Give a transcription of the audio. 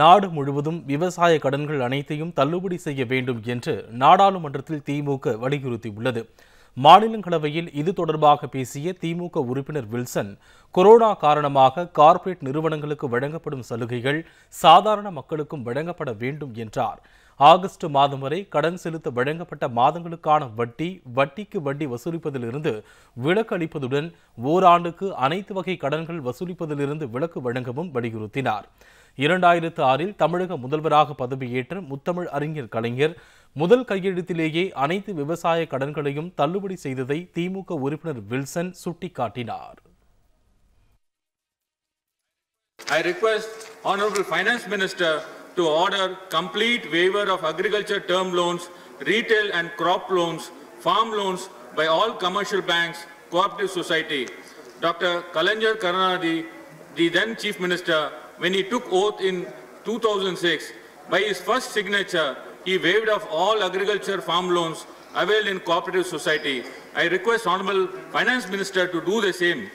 நாடு முழுவதும் விவசாய கடன்கள் அனைத்தையும் தள்ளுபடி செய்ய வேண்டும் என்று நாடாளுமன்றத்தில் திமுக வலியுறுத்தியுள்ளது மாநிலங்களவையில் இது தொடர்பாக பேசிய திமுக உறுப்பினர் வில்சன் கொரோனா காரணமாக கார்ப்பரேட் நிறுவனங்களுக்கு வழங்கப்படும் சலுகைகள் சாதாரண மக்களுக்கும் வழங்கப்பட வேண்டும் என்றார் ஆகஸ்ட் மாதம் வரை கடன் செலுத்த வழங்கப்பட்ட மாதங்களுக்கான வட்டி வட்டிக்கு வட்டி வசூலிப்பதிலிருந்து விலக்கு அளிப்பதுடன் ஓராண்டுக்கு அனைத்து வகை கடன்கள் வசூலிப்பதிலிருந்து விலக்கு வழங்கவும் வலியுறுத்தினார் இரண்டாயிரத்து ஆறில் தமிழக முதல்வராக பதவியேற்ற முத்தமிழ் அறிஞர் கலைஞர் முதல் கையெழுத்திலேயே அனைத்து விவசாய கடன்களையும் தள்ளுபடி செய்ததை திமுக உறுப்பினர் வில்சன் சுட்டிக்காட்டினார் I request Honorable Finance Minister to order complete waiver of agriculture term loans, retail and crop loans, farm loans by all commercial banks, cooperative society. Dr. Kalanjar Karanadi, the then Chief Minister, when he took oath in 2006, by his first signature, he waived off all agriculture farm loans availed in cooperative society. I request Honorable Finance Minister to do the same.